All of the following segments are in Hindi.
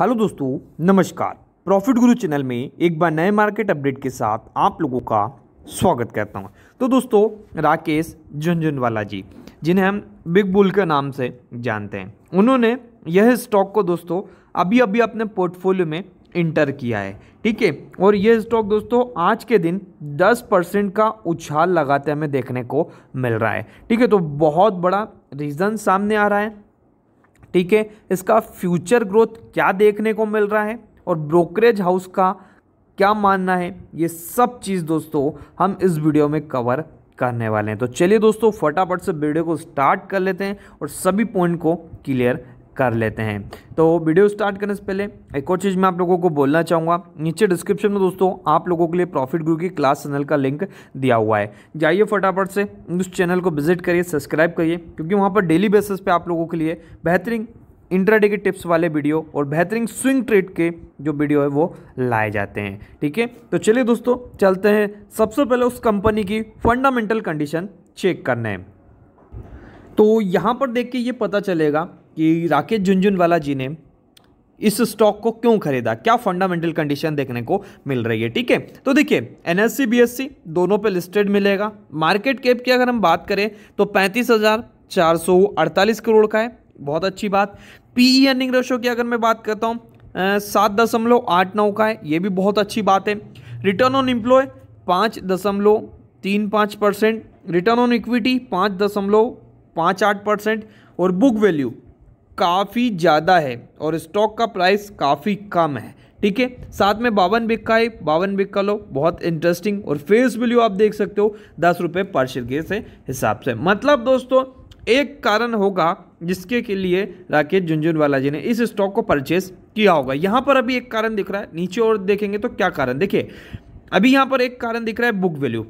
हेलो दोस्तों नमस्कार प्रॉफिट गुरु चैनल में एक बार नए मार्केट अपडेट के साथ आप लोगों का स्वागत करता हूं तो दोस्तों राकेश झुंझुनवाला जी जिन्हें हम बिग बुल के नाम से जानते हैं उन्होंने यह स्टॉक को दोस्तों अभी अभी अपने पोर्टफोलियो में इंटर किया है ठीक है और यह स्टॉक दोस्तों आज के दिन 10 परसेंट का उछाल लगाते हमें देखने को मिल रहा है ठीक है तो बहुत बड़ा रीज़न सामने आ रहा है ठीक है इसका फ्यूचर ग्रोथ क्या देखने को मिल रहा है और ब्रोकरेज हाउस का क्या मानना है ये सब चीज़ दोस्तों हम इस वीडियो में कवर करने वाले हैं तो चलिए दोस्तों फटाफट से वीडियो को स्टार्ट कर लेते हैं और सभी पॉइंट को क्लियर कर लेते हैं तो वीडियो स्टार्ट करने से पहले एक और चीज़ मैं आप लोगों को बोलना चाहूँगा नीचे डिस्क्रिप्शन में दोस्तों आप लोगों के लिए प्रॉफिट गुरु की क्लास चैनल का लिंक दिया हुआ है जाइए फटाफट से उस चैनल को विजिट करिए सब्सक्राइब करिए क्योंकि वहाँ पर डेली बेसिस पर आप लोगों के लिए बेहतरीन इंट्राडे के टिप्स वाले वीडियो और बेहतरीन स्विंग ट्रेड के जो वीडियो है वो लाए जाते हैं ठीक है तो चलिए दोस्तों चलते हैं सबसे पहले उस कंपनी की फंडामेंटल कंडीशन चेक करने हैं तो यहाँ पर देख के ये पता चलेगा कि राकेश झुंझुनवाला जी ने इस स्टॉक को क्यों खरीदा क्या फंडामेंटल कंडीशन देखने को मिल रही है ठीक है तो देखिए एनएससी बीएससी दोनों पे लिस्टेड मिलेगा मार्केट कैप की अगर हम बात करें तो पैंतीस हजार चार सौ अड़तालीस करोड़ का है बहुत अच्छी बात पीई अर्निंग रेशो की अगर मैं बात करता हूँ सात दशमलव आठ नौ का है ये भी बहुत अच्छी बात है रिटर्न ऑन एम्प्लॉय पाँच दशमलव तीन पाँच परसेंट रिटर्न ऑन इक्विटी पाँच दशमलव पाँच आठ परसेंट और बुक वैल्यू काफ़ी ज़्यादा है और स्टॉक का प्राइस काफ़ी कम है ठीक है साथ में बावन बिक का है बावन बिक का लो बहुत इंटरेस्टिंग और फेस वैल्यू आप देख सकते हो दस रुपये पर शेयर के से हिसाब से मतलब दोस्तों एक कारण होगा जिसके के लिए राकेश झुंझुनवाला जी ने इस स्टॉक को परचेस किया होगा यहाँ पर अभी एक कारण दिख रहा है नीचे और देखेंगे तो क्या कारण देखिए अभी यहाँ पर एक कारण दिख रहा है book value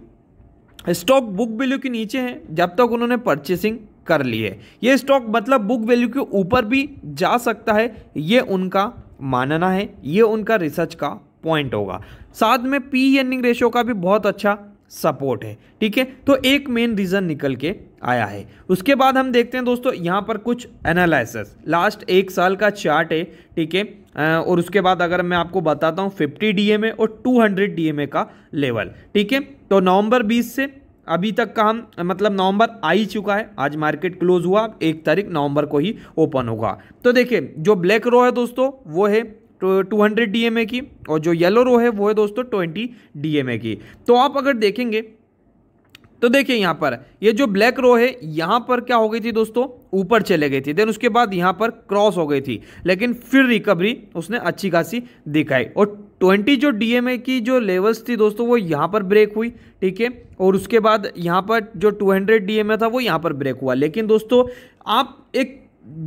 stock book value के नीचे है जब तक उन्होंने परचेसिंग कर लिए ये स्टॉक मतलब बुक वैल्यू के ऊपर भी जा सकता है ये उनका मानना है ये उनका रिसर्च का पॉइंट होगा साथ में पी एनिंग रेशियो का भी बहुत अच्छा सपोर्ट है ठीक है तो एक मेन रीज़न निकल के आया है उसके बाद हम देखते हैं दोस्तों यहाँ पर कुछ एनालिसिस लास्ट एक साल का चार्ट है ठीक है और उसके बाद अगर मैं आपको बताता हूँ 50 डीएमए और 200 डीएमए का लेवल ठीक है तो नवंबर 20 से अभी तक का हम मतलब नवंबर आ ही चुका है आज मार्केट क्लोज हुआ एक तारीख नवंबर को ही ओपन होगा तो देखिए जो ब्लैक रो है दोस्तों वो है टू हंड्रेड की और जो येलो रो है वो है दोस्तों ट्वेंटी डी की तो आप अगर देखेंगे तो देखिए यहाँ पर ये जो ब्लैक रो है यहाँ पर क्या हो गई थी दोस्तों ऊपर चले गई थी देन उसके बाद यहाँ पर क्रॉस हो गई थी लेकिन फिर रिकवरी उसने अच्छी खासी दिखाई और ट्वेंटी जो डीएमए की जो लेवल्स थी दोस्तों वो यहाँ पर ब्रेक हुई ठीक है और उसके बाद यहाँ पर जो 200 डीएमए था वो यहाँ पर ब्रेक हुआ लेकिन दोस्तों आप एक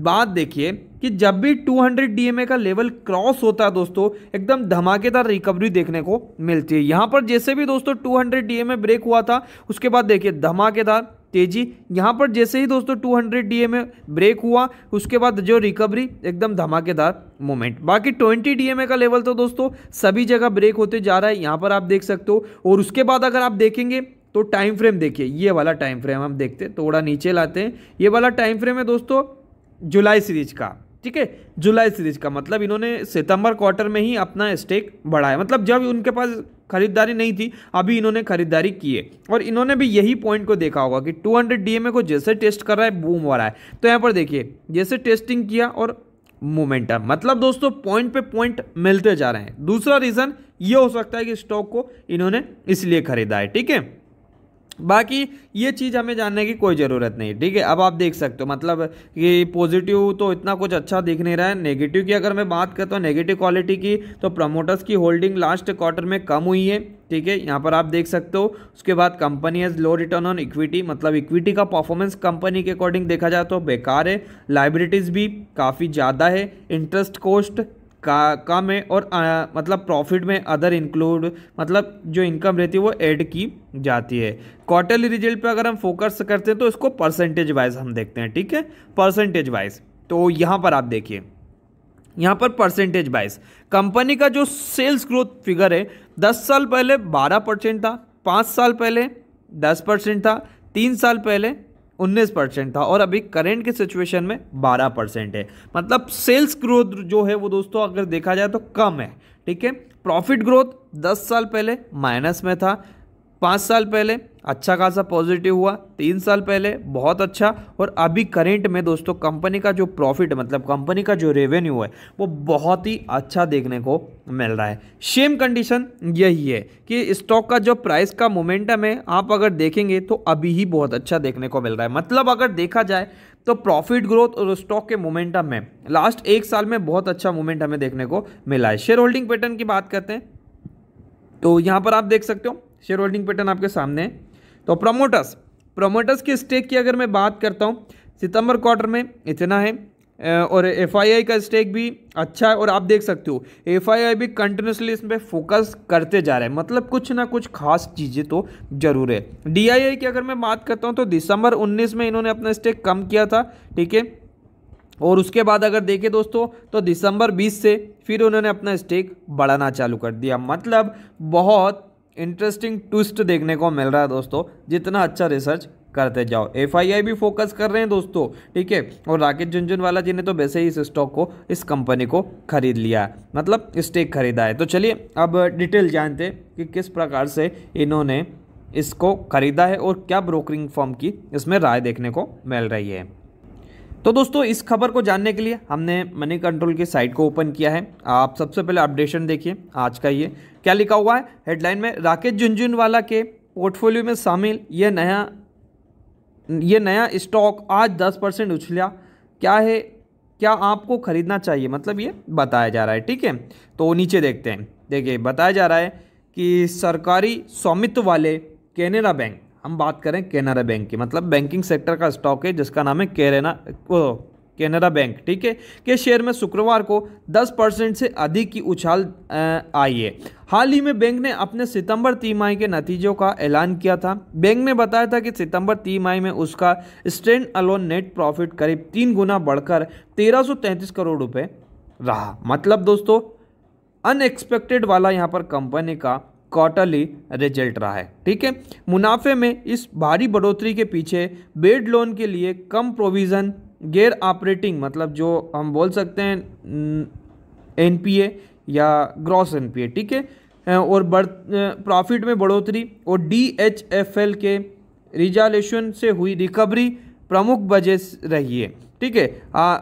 बात देखिए कि जब भी 200 डीएमए का लेवल क्रॉस होता है दोस्तों एकदम धमाकेदार रिकवरी देखने को मिलती है यहाँ पर जैसे भी दोस्तों 200 डीएमए ब्रेक हुआ था उसके बाद देखिए धमाकेदार तेजी यहाँ पर जैसे ही दोस्तों 200 डीए में ब्रेक हुआ उसके बाद जो रिकवरी एकदम धमाकेदार मोमेंट बाकी 20 डीएमए का लेवल तो दोस्तों सभी जगह ब्रेक होते जा रहा है यहाँ पर आप देख सकते हो और उसके बाद अगर आप देखेंगे तो टाइम फ्रेम देखिए ये वाला टाइम फ्रेम हम देखते हैं थोड़ा नीचे लाते हैं ये वाला टाइम फ्रेम है दोस्तों जुलाई सीरीज का ठीक है जुलाई सीरीज का मतलब इन्होंने सितंबर क्वार्टर में ही अपना स्टेक बढ़ाया मतलब जब उनके पास खरीदारी नहीं थी अभी इन्होंने खरीदारी की है और इन्होंने भी यही पॉइंट को देखा होगा कि 200 डीएमए को जैसे टेस्ट कर रहा है बूम हो रहा है तो यहाँ पर देखिए जैसे टेस्टिंग किया और मोमेंटम मतलब दोस्तों पॉइंट पे पॉइंट मिलते जा रहे हैं दूसरा रीज़न ये हो सकता है कि स्टॉक को इन्होंने इसलिए खरीदा है ठीक है बाकी ये चीज़ हमें जानने की कोई ज़रूरत नहीं ठीक है अब आप देख सकते हो मतलब कि पॉजिटिव तो इतना कुछ अच्छा दिख नहीं रहा है नेगेटिव की अगर मैं बात करता हूँ नेगेटिव क्वालिटी की तो प्रमोटर्स की होल्डिंग लास्ट क्वार्टर में कम हुई है ठीक है यहाँ पर आप देख सकते हो उसके बाद company has low return on equity मतलब इक्विटी का परफॉर्मेंस कंपनी के अकॉर्डिंग देखा जाए तो बेकार है लाइब्रिटीज़ भी काफ़ी ज़्यादा है इंटरेस्ट कॉस्ट का कम है और आ, मतलब प्रॉफिट में अदर इंक्लूड मतलब जो इनकम रहती है वो ऐड की जाती है क्वार्टरली रिजल्ट पे अगर हम फोकस करते हैं तो इसको परसेंटेज वाइज हम देखते हैं ठीक है परसेंटेज वाइज तो यहाँ पर आप देखिए यहाँ पर परसेंटेज वाइज कंपनी का जो सेल्स ग्रोथ फिगर है दस साल पहले बारह परसेंट था पाँच साल पहले दस परसेंट था तीन साल पहले उन्नीस परसेंट था और अभी करेंट के सिचुएशन में बारह परसेंट है मतलब सेल्स ग्रोथ जो है वो दोस्तों अगर देखा जाए तो कम है ठीक है प्रॉफिट ग्रोथ दस साल पहले माइनस में था पाँच साल पहले अच्छा खासा पॉजिटिव हुआ तीन साल पहले बहुत अच्छा और अभी करेंट में दोस्तों कंपनी का जो प्रॉफिट मतलब कंपनी का जो रेवेन्यू है वो बहुत ही अच्छा देखने को मिल रहा है सेम कंडीशन यही है कि स्टॉक का जो प्राइस का मोमेंटम है आप अगर देखेंगे तो अभी ही बहुत अच्छा देखने को मिल रहा है मतलब अगर देखा जाए तो प्रॉफिट ग्रोथ और स्टॉक के मोमेंटम में लास्ट एक साल में बहुत अच्छा मोमेंट हमें देखने को मिला है शेयर होल्डिंग पैटर्न की बात करते हैं तो यहाँ पर आप देख सकते हो शेयर होल्डिंग पैटर्न आपके सामने है तो प्रमोटर्स प्रमोटर्स के स्टेक की अगर मैं बात करता हूँ सितंबर क्वार्टर में इतना है और एफ का स्टेक भी अच्छा है और आप देख सकते हो एफ भी कंटिन्यूसली इसमें फोकस करते जा रहे हैं मतलब कुछ ना कुछ खास चीज़ें तो ज़रूर है डी की अगर मैं बात करता हूँ तो दिसंबर 19 में इन्होंने अपना स्टेक कम किया था ठीक है और उसके बाद अगर देखें दोस्तों तो दिसंबर 20 से फिर उन्होंने अपना स्टेक बढ़ाना चालू कर दिया मतलब बहुत इंटरेस्टिंग ट्विस्ट देखने को मिल रहा है दोस्तों जितना अच्छा रिसर्च करते जाओ एफ भी फोकस कर रहे हैं दोस्तों ठीक है और राकेश झुंझुनवाला जी ने तो वैसे ही इस स्टॉक को इस कंपनी को खरीद लिया है मतलब स्टेक खरीदा है तो चलिए अब डिटेल जानते हैं कि किस प्रकार से इन्होंने इसको खरीदा है और क्या ब्रोकरिंग फॉर्म की इसमें राय देखने को मिल रही है तो दोस्तों इस खबर को जानने के लिए हमने मनी कंट्रोल की साइट को ओपन किया है आप सबसे पहले अपडेशन देखिए आज का ये क्या लिखा हुआ है हेडलाइन में राकेश झुंझुनवाला के पोर्टफोलियो में शामिल यह नया ये नया स्टॉक आज दस परसेंट उछला क्या है क्या आपको खरीदना चाहिए मतलब ये बताया जा रहा है ठीक है तो नीचे देखते हैं देखिए बताया जा रहा है कि सरकारी स्वामित्व वाले केनरा बैंक हम बात करें केनरा बैंक की मतलब बैंकिंग सेक्टर का स्टॉक है जिसका नाम है केरेना केनरा बैंक ठीक है के शेयर में शुक्रवार को 10 परसेंट से अधिक की उछाल आई है हाल ही में बैंक ने अपने सितंबर तिमाही के नतीजों का ऐलान किया था बैंक ने बताया था कि सितंबर तिमाही में उसका स्टैंड अलोन नेट प्रॉफिट करीब तीन गुना बढ़कर तेरह करोड़ रुपये रहा मतलब दोस्तों अनएक्सपेक्टेड वाला यहाँ पर कंपनी का क्वार्टरली रिजल्ट रहा है ठीक है मुनाफे में इस भारी बढ़ोतरी के पीछे बेड लोन के लिए कम प्रोविज़न गैर ऑपरेटिंग मतलब जो हम बोल सकते हैं एनपीए या ग्रॉस एनपीए ठीक है और बढ़ प्रॉफिट में बढ़ोतरी और डीएचएफएल के रिजालेशन से हुई रिकवरी प्रमुख वजह रही है ठीक है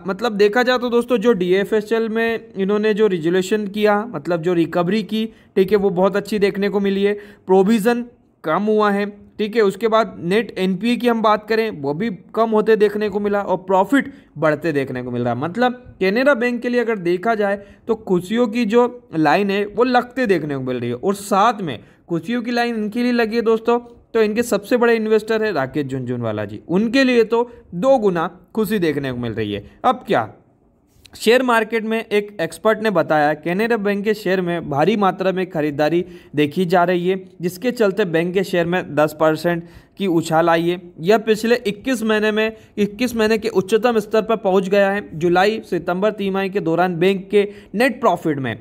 मतलब देखा जाए तो दोस्तों जो डी में इन्होंने जो रिजोल्यूशन किया मतलब जो रिकवरी की ठीक है वो बहुत अच्छी देखने को मिली है प्रोविज़न कम हुआ है ठीक है उसके बाद नेट एनपीए की हम बात करें वो भी कम होते देखने को मिला और प्रॉफिट बढ़ते देखने को मिल रहा है मतलब कैनरा बैंक के लिए अगर देखा जाए तो खुशियों की जो लाइन है वो लगते देखने को मिल रही है और साथ में खुशियों की लाइन इनके लिए लगी है दोस्तों तो इनके सबसे बड़े इन्वेस्टर है राकेश झुंझुनवाला जी उनके लिए तो दो गुना खुशी देखने को मिल रही है अब क्या शेयर मार्केट में एक एक्सपर्ट ने बताया कैनेरा बैंक के शेयर में भारी मात्रा में खरीदारी देखी जा रही है जिसके चलते बैंक के शेयर में 10 परसेंट की उछाल आई है यह पिछले 21 महीने में 21 महीने के उच्चतम स्तर पर पहुंच गया है जुलाई सितंबर तिमाही के दौरान बैंक के नेट प्रॉफिट में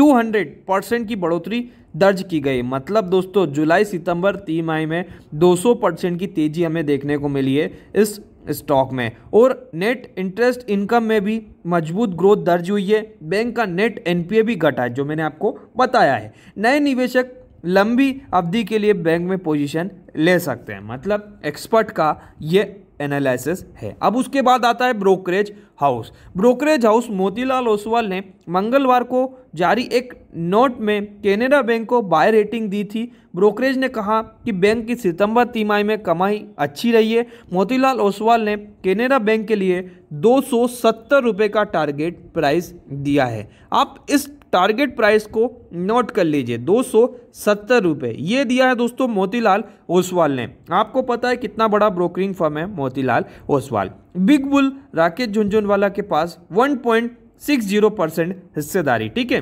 200 परसेंट की बढ़ोतरी दर्ज की गई मतलब दोस्तों जुलाई सितंबर तिमाही में 200 परसेंट की तेजी हमें देखने को मिली है इस स्टॉक में और नेट इंटरेस्ट इनकम में भी मजबूत ग्रोथ दर्ज हुई है बैंक का नेट एनपीए भी घटा है जो मैंने आपको बताया है नए निवेशक लंबी अवधि के लिए बैंक में पोजीशन ले सकते हैं मतलब एक्सपर्ट का ये एनालिसिस है अब उसके बाद आता है brokerage house brokerage house Motilal Oswal ने मंगलवार को जारी एक नोट में केनेडा बैंक को बाय रेटिंग दी थी ब्रोकरेज ने कहा कि बैंक की सितंबर तिमाही में कमाई अच्छी रही है मोतीलाल ओसवाल ने केनेडा बैंक के लिए दो सौ का टारगेट प्राइस दिया है आप इस टारगेट प्राइस को नोट कर लीजिए दो सौ ये दिया है दोस्तों मोतीलाल ओसवाल ने आपको पता है कितना बड़ा ब्रोकरिंग फर्म है मोतीलाल ओसवाल बिग बुल राकेश झुंझुनवाला के पास one point six zero percent हिस्सेदारी ठीक है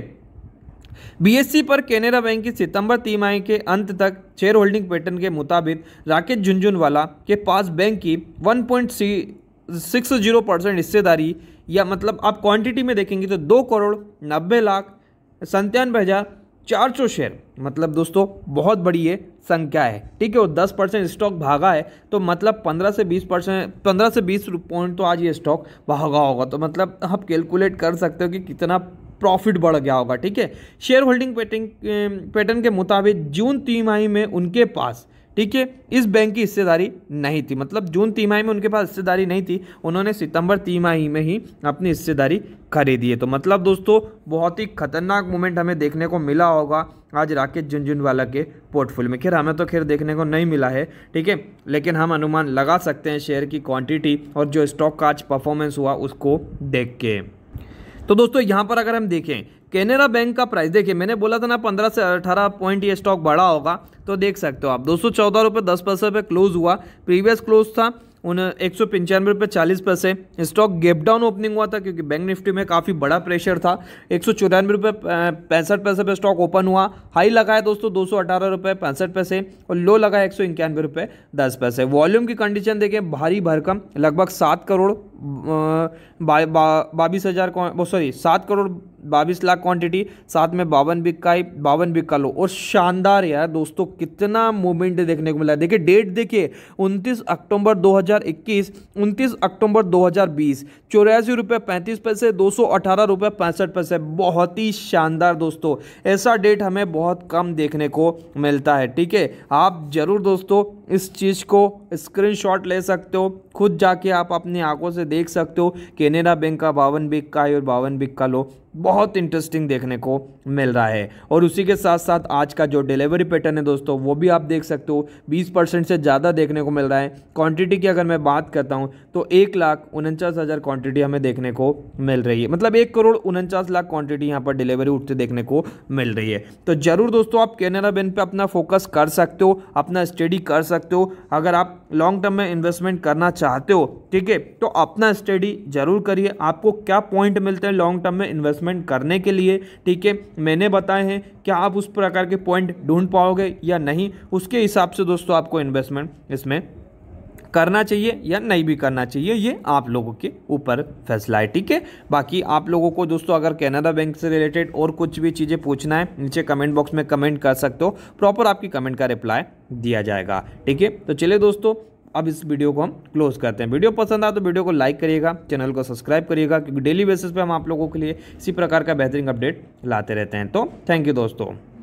बीएससी e पर केनरा बैंक की सितंबर तिमाही के अंत तक शेयर होल्डिंग पैटर्न के मुताबिक राकेश झुंझुनवाला के पास बैंक की one point six zero percent हिस्सेदारी या मतलब आप क्वांटिटी में देखेंगे तो दो करोड़ नब्बे लाख संतानवे हज़ार चार सौ शेयर मतलब दोस्तों बहुत बड़ी ये संख्या है ठीक है वो दस परसेंट स्टॉक भागा है तो मतलब पंद्रह से बीस परसेंट पंद्रह से बीस पॉइंट तो आज ये स्टॉक भागा होगा तो मतलब आप कैलकुलेट कर सकते हो कि कितना प्रॉफिट बढ़ गया होगा ठीक है शेयर होल्डिंग पैटर्न पैटर्न के मुताबिक जून तिमाही में उनके पास ठीक है इस बैंक की हिस्सेदारी नहीं थी मतलब जून तिमाही में उनके पास हिस्सेदारी नहीं थी उन्होंने सितंबर तिमाही में ही अपनी हिस्सेदारी खरीदी है तो मतलब दोस्तों बहुत ही खतरनाक मोमेंट हमें देखने को मिला होगा आज राकेश झुंझुनवाला के पोर्टफोलियो में खैर हमें तो खैर देखने को नहीं मिला है ठीक है लेकिन हम अनुमान लगा सकते हैं शेयर की क्वान्टिटी और जो स्टॉक का आज परफॉर्मेंस हुआ उसको देख के तो दोस्तों यहाँ पर अगर हम देखें केनेरा बैंक का प्राइस देखिए मैंने बोला था ना पंद्रह से अठारह पॉइंट ये स्टॉक बढ़ा होगा तो देख सकते हो आप दो सौ चौदह रुपये दस पैसे पे क्लोज हुआ प्रीवियस क्लोज था उन एक सौ पंचानवे रुपये चालीस पैसे स्टॉक गेप डाउन ओपनिंग हुआ था क्योंकि बैंक निफ्टी में काफ़ी बड़ा प्रेशर था एक सौ चौरानवे रुपये पैंसठ पैसे पर स्टॉक ओपन हुआ हाई लगाया दोस्तों दो सौ अठारह रुपये पैंसठ पैसे और लो लगाया एक सौ इक्यानवे रुपये दस पैसे वॉल्यूम की कंडीशन देखें भारी भरकम लगभग सात करोड़ बाईस हज़ार सॉरी सात करोड़ बाईस लाख क्वांटिटी साथ में बावन ही बावन का लो और शानदार यार दोस्तों कितना मूवमेंट देखने को मिला देखिए डेट देखिए 29 अक्टूबर 2021 29 अक्टूबर 2020 चौरासी रुपये पैंतीस पैसे दो सौ अठारह रुपये पैंसठ पैसे बहुत ही शानदार दोस्तों ऐसा डेट हमें बहुत कम देखने को मिलता है ठीक है आप ज़रूर दोस्तों इस चीज़ को स्क्रीन ले सकते हो खुद जाके आप अपनी आंखों से देख सकते हो कैनरा बैंक का बावन बिग का है और बावन बिग का लो बहुत इंटरेस्टिंग देखने को मिल रहा है और उसी के साथ साथ आज का जो डिलीवरी पैटर्न है दोस्तों वो भी आप देख सकते हो 20 परसेंट से ज़्यादा देखने को मिल रहा है क्वांटिटी की अगर मैं बात करता हूँ तो एक लाख उनचास हज़ार क्वान्टिटी हमें देखने को मिल रही है मतलब एक करोड़ उनचास लाख क्वान्टिटी यहाँ पर डिलीवरी उठते देखने को मिल रही है तो ज़रूर दोस्तों आप कैनरा बैंक पर अपना फोकस कर सकते हो अपना स्टडी कर सकते हो अगर आप लॉन्ग टर्म में इन्वेस्टमेंट करना चाहते हो ठीक है तो अपना स्टडी ज़रूर करिए आपको क्या पॉइंट मिलते हैं लॉन्ग टर्म में इन्वेस्टमेंट इन्वेस्टमेंट करने के लिए ठीक है मैंने बताए हैं क्या आप उस प्रकार के पॉइंट ढूंढ पाओगे या नहीं उसके हिसाब से दोस्तों आपको इन्वेस्टमेंट इसमें करना चाहिए या नहीं भी करना चाहिए ये आप लोगों के ऊपर फैसला है ठीक है बाकी आप लोगों को दोस्तों अगर कैनरा बैंक से रिलेटेड और कुछ भी चीज़ें पूछना है नीचे कमेंट बॉक्स में कमेंट कर सकते हो प्रॉपर आपकी कमेंट का रिप्लाई दिया जाएगा ठीक है तो चलिए दोस्तों अब इस वीडियो को हम क्लोज करते हैं वीडियो पसंद आए तो वीडियो को लाइक करिएगा चैनल को सब्सक्राइब करिएगा क्योंकि डेली बेसिस पे हम आप लोगों के लिए इसी प्रकार का बेहतरीन अपडेट लाते रहते हैं तो थैंक यू दोस्तों